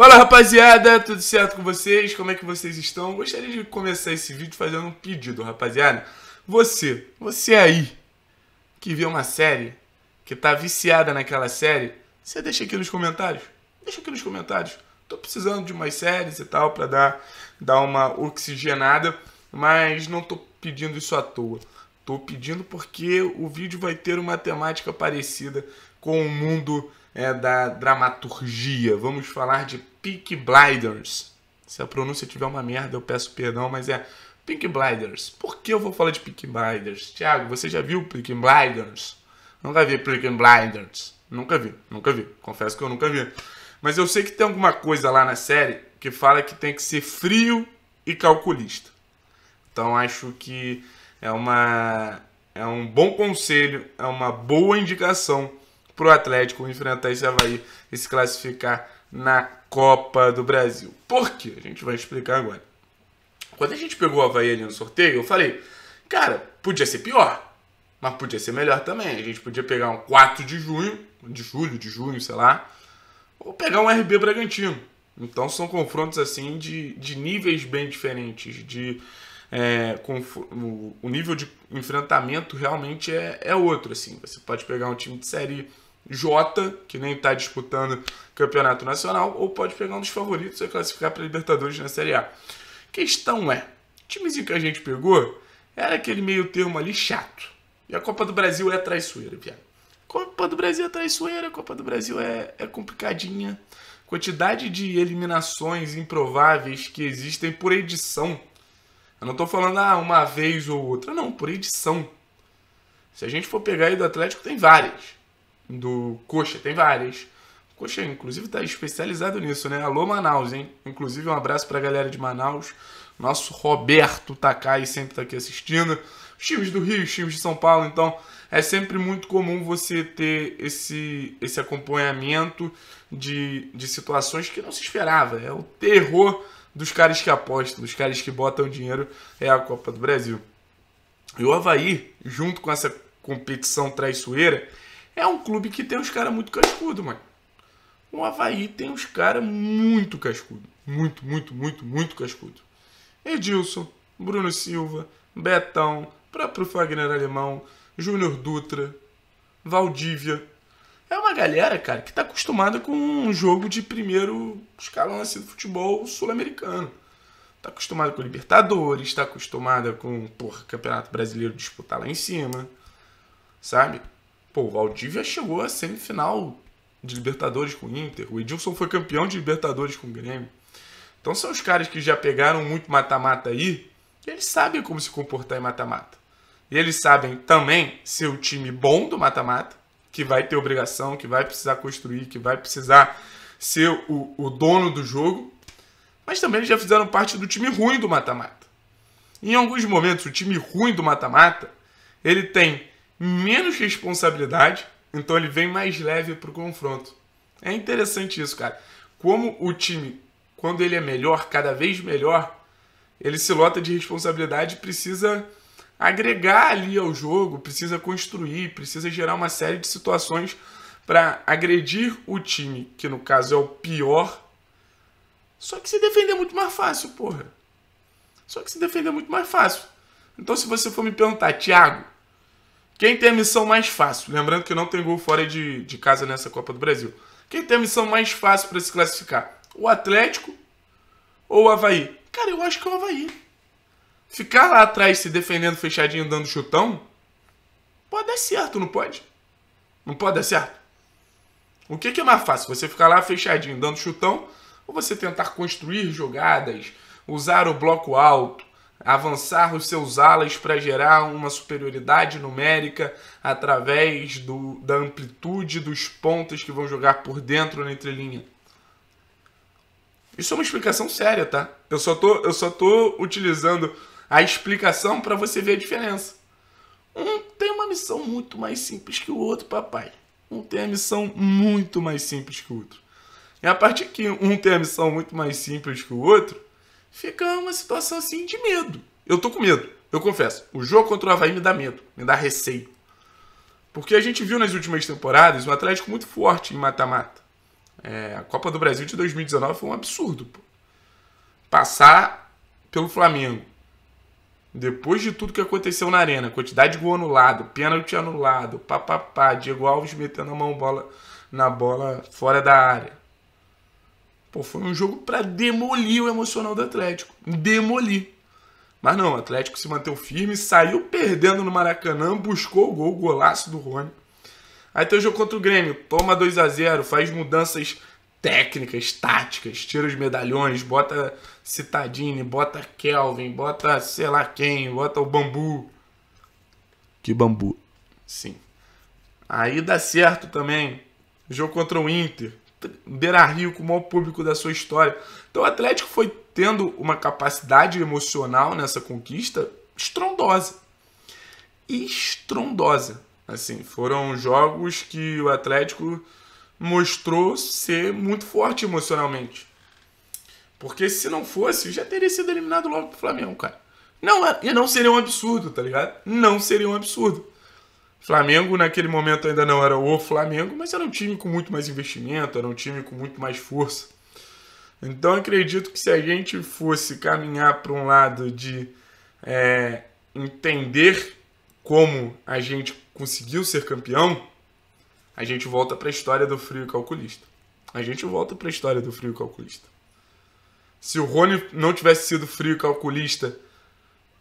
Fala rapaziada, tudo certo com vocês? Como é que vocês estão? Gostaria de começar esse vídeo fazendo um pedido, rapaziada. Você, você aí que vê uma série, que tá viciada naquela série, você deixa aqui nos comentários. Deixa aqui nos comentários. Tô precisando de umas séries e tal para dar dar uma oxigenada, mas não tô pedindo isso à toa. Tô pedindo porque o vídeo vai ter uma temática parecida com o mundo é, da dramaturgia. Vamos falar de Peak Blinders. Se a pronúncia tiver uma merda, eu peço perdão, mas é Peak Blinders. Por que eu vou falar de Peak Blinders? Tiago, você já viu Peak Blinders? Nunca vi Peak Blinders. Nunca vi, nunca vi. Confesso que eu nunca vi. Mas eu sei que tem alguma coisa lá na série que fala que tem que ser frio e calculista. Então acho que é uma é um bom conselho, é uma boa indicação para o Atlético enfrentar esse Havaí e se classificar na Copa do Brasil. Por quê? A gente vai explicar agora. Quando a gente pegou o Havaí ali no sorteio, eu falei, cara, podia ser pior, mas podia ser melhor também. A gente podia pegar um 4 de junho, de julho, de junho, sei lá, ou pegar um RB Bragantino. Então são confrontos assim de, de níveis bem diferentes, de é, com, o, o nível de enfrentamento realmente é, é outro assim. Você pode pegar um time de série Jota, que nem está disputando campeonato nacional, ou pode pegar um dos favoritos e classificar para Libertadores na Série A. Questão é, o timezinho que a gente pegou era aquele meio termo ali chato. E a Copa do Brasil é traiçoeira, viado. Copa do Brasil é traiçoeira, Copa do Brasil é, é complicadinha. Quantidade de eliminações improváveis que existem por edição. Eu não estou falando ah, uma vez ou outra, não, por edição. Se a gente for pegar aí do Atlético, tem várias do Coxa, tem várias. Coxa, inclusive, está especializado nisso, né? Alô, Manaus, hein? Inclusive, um abraço para a galera de Manaus. Nosso Roberto Takai sempre está aqui assistindo. Os times do Rio, os times de São Paulo, então é sempre muito comum você ter esse, esse acompanhamento de, de situações que não se esperava. É o terror dos caras que apostam, dos caras que botam dinheiro, é a Copa do Brasil. E o Havaí, junto com essa competição traiçoeira, é um clube que tem uns caras muito cascudo, mano. O Havaí tem uns caras muito cascudo. Muito, muito, muito, muito cascudo. Edilson, Bruno Silva, Betão, próprio Fagner Alemão, Júnior Dutra, Valdívia. É uma galera, cara, que tá acostumada com um jogo de primeiro escalão assim do futebol sul-americano. Tá acostumada com Libertadores, tá acostumada com, porra, Campeonato Brasileiro disputar lá em cima. Sabe? Pô, o Valdívia chegou à semifinal de Libertadores com o Inter. O Edilson foi campeão de Libertadores com o Grêmio. Então são os caras que já pegaram muito mata-mata aí. E eles sabem como se comportar em mata-mata. E eles sabem também ser o time bom do mata-mata, que vai ter obrigação, que vai precisar construir, que vai precisar ser o, o dono do jogo. Mas também eles já fizeram parte do time ruim do mata-mata. Em alguns momentos, o time ruim do mata-mata, ele tem menos responsabilidade, então ele vem mais leve para o confronto. É interessante isso, cara. Como o time, quando ele é melhor, cada vez melhor, ele se lota de responsabilidade e precisa agregar ali ao jogo, precisa construir, precisa gerar uma série de situações para agredir o time, que no caso é o pior. Só que se defender é muito mais fácil, porra. Só que se defender é muito mais fácil. Então, se você for me perguntar, Thiago, quem tem a missão mais fácil? Lembrando que não tem gol fora de, de casa nessa Copa do Brasil. Quem tem a missão mais fácil para se classificar? O Atlético ou o Havaí? Cara, eu acho que é o Havaí. Ficar lá atrás se defendendo fechadinho, dando chutão, pode dar certo, não pode? Não pode dar certo? O que, que é mais fácil? Você ficar lá fechadinho, dando chutão, ou você tentar construir jogadas, usar o bloco alto, avançar os seus alas para gerar uma superioridade numérica através do, da amplitude dos pontas que vão jogar por dentro na entrelinha. Isso é uma explicação séria, tá? Eu só tô, eu só tô utilizando a explicação para você ver a diferença. Um tem uma missão muito mais simples que o outro, papai. Um tem a missão muito mais simples que o outro. E a partir que um tem a missão muito mais simples que o outro, fica uma situação assim de medo. Eu tô com medo, eu confesso. O jogo contra o Havaí me dá medo, me dá receio. Porque a gente viu nas últimas temporadas um Atlético muito forte em mata-mata. É, a Copa do Brasil de 2019 foi um absurdo. Pô. Passar pelo Flamengo. Depois de tudo que aconteceu na arena, quantidade de gol anulado, pênalti anulado, papapá, Diego Alves metendo a mão bola na bola fora da área. Pô, foi um jogo para demolir o emocional do Atlético. Demolir. Mas não, o Atlético se manteve firme, saiu perdendo no Maracanã, buscou o gol, o golaço do Rony. Aí tem o jogo contra o Grêmio, toma 2 a 0 faz mudanças técnicas, táticas, tira os medalhões, bota Citadini, bota Kelvin, bota sei lá quem, bota o Bambu. Que Bambu? Sim. Aí dá certo também, jogo contra o Inter, Beira-Rio com o maior público da sua história. Então o Atlético foi tendo uma capacidade emocional nessa conquista estrondosa. Estrondosa. Assim, foram jogos que o Atlético mostrou ser muito forte emocionalmente. Porque se não fosse, já teria sido eliminado logo pro Flamengo, cara. Não, é, e não seria um absurdo, tá ligado? Não seria um absurdo. Flamengo naquele momento ainda não era o Flamengo, mas era um time com muito mais investimento, era um time com muito mais força. Então acredito que se a gente fosse caminhar para um lado de é, entender como a gente conseguiu ser campeão, a gente volta para a história do frio calculista. A gente volta para a história do frio calculista. Se o Rony não tivesse sido frio calculista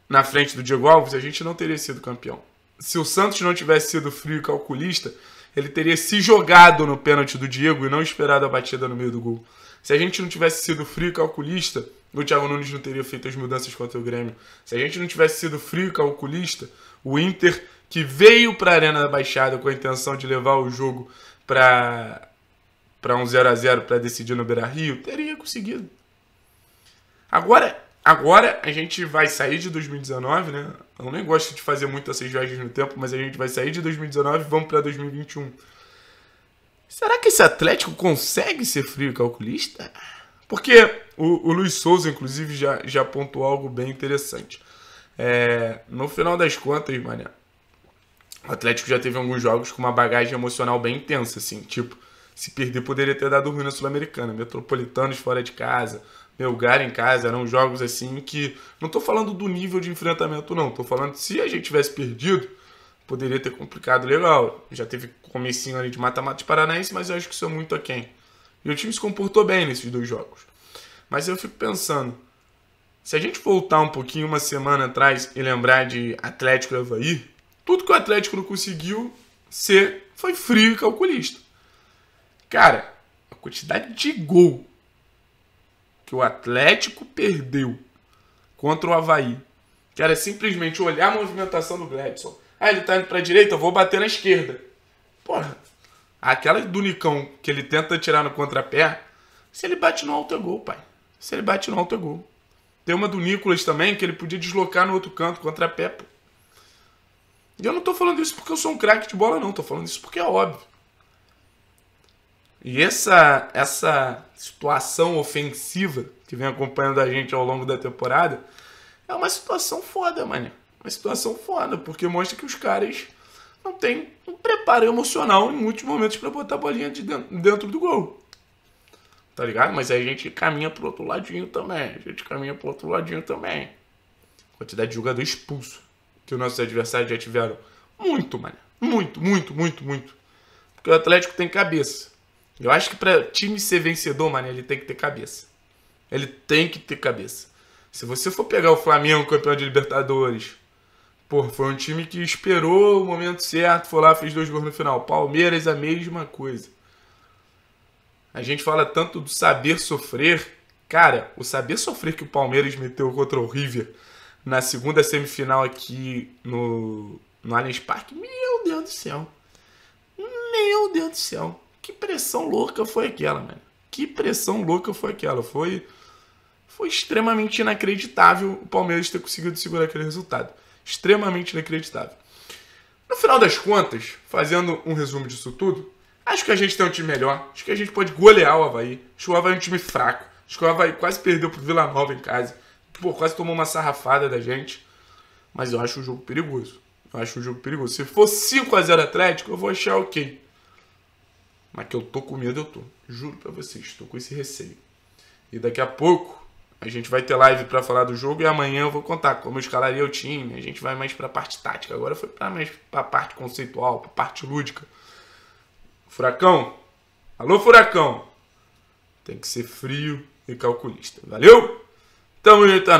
na frente do Diego Alves, a gente não teria sido campeão se o Santos não tivesse sido frio e calculista, ele teria se jogado no pênalti do Diego e não esperado a batida no meio do gol. Se a gente não tivesse sido frio e calculista, o Thiago Nunes não teria feito as mudanças contra o Grêmio. Se a gente não tivesse sido frio e calculista, o Inter, que veio para a Arena da Baixada com a intenção de levar o jogo para para um 0 a 0 para decidir no Beira-Rio, teria conseguido. Agora, Agora a gente vai sair de 2019, né? Eu nem gosto de fazer muito essas viagens no tempo, mas a gente vai sair de 2019 e vamos para 2021. Será que esse Atlético consegue ser frio e calculista? Porque o, o Luiz Souza, inclusive, já, já pontuou algo bem interessante. É, no final das contas, mané, o Atlético já teve alguns jogos com uma bagagem emocional bem intensa, assim. Tipo, se perder poderia ter dado ruim na Sul-Americana. Metropolitanos fora de casa, meu o Gar em casa, eram jogos assim que. Não estou falando do nível de enfrentamento, não. estou falando se a gente tivesse perdido, poderia ter complicado legal. Já teve comecinho ali de mata-mata de Paranaense, mas eu acho que isso é muito aquém. E o time se comportou bem nesses dois jogos. Mas eu fico pensando, se a gente voltar um pouquinho uma semana atrás e lembrar de Atlético e Havaí, tudo que o Atlético não conseguiu ser foi frio e calculista. Cara, a quantidade de gol que o Atlético perdeu contra o Havaí, que era simplesmente olhar a movimentação do Gladson. Ah, ele tá indo pra direita, eu vou bater na esquerda. Porra, aquela do Nicão que ele tenta tirar no contrapé, se ele bate no alto é gol, pai. Se ele bate no alto é gol. Tem uma do Nicolas também, que ele podia deslocar no outro canto, contrapé, pô. E eu não tô falando isso porque eu sou um craque de bola, não. Tô falando isso porque é óbvio. E essa, essa situação ofensiva que vem acompanhando a gente ao longo da temporada é uma situação foda, mano. Uma situação foda, porque mostra que os caras não têm um preparo emocional em muitos momentos para botar a bolinha de dentro, dentro do gol. Tá ligado? Mas aí a gente caminha pro outro ladinho também. A gente caminha pro outro ladinho também. Quantidade de jogador expulso que os nossos adversários já tiveram. Muito, mano. Muito, muito, muito, muito. Porque o Atlético tem cabeça. Eu acho que para time ser vencedor, mano, ele tem que ter cabeça. Ele tem que ter cabeça. Se você for pegar o Flamengo, campeão de Libertadores, pô, foi um time que esperou o momento certo, foi lá, fez dois gols no final. Palmeiras, a mesma coisa. A gente fala tanto do saber sofrer. Cara, o saber sofrer que o Palmeiras meteu contra o River na segunda semifinal aqui no, no Allianz Parque, meu Deus do céu. Meu Deus do céu que pressão louca foi aquela, mano? Que pressão louca foi aquela? Foi, foi extremamente inacreditável o Palmeiras ter conseguido segurar aquele resultado. Extremamente inacreditável. No final das contas, fazendo um resumo disso tudo, acho que a gente tem um time melhor. Acho que a gente pode golear o Havaí. Acho que o Havaí é um time fraco. Acho que o Havaí quase perdeu pro Vila Nova em casa. Pô, quase tomou uma sarrafada da gente. Mas eu acho o jogo perigoso. Eu acho o jogo perigoso. Se for 5 a 0 Atlético, eu vou achar ok. Mas que eu tô com medo, eu tô. Juro pra vocês, tô com esse receio. E daqui a pouco a gente vai ter live para falar do jogo e amanhã eu vou contar como eu escalaria o time. A gente vai mais pra parte tática. Agora foi pra mais pra parte conceitual, pra parte lúdica. Furacão? Alô, Furacão? Tem que ser frio e calculista. Valeu? Tamo junto, é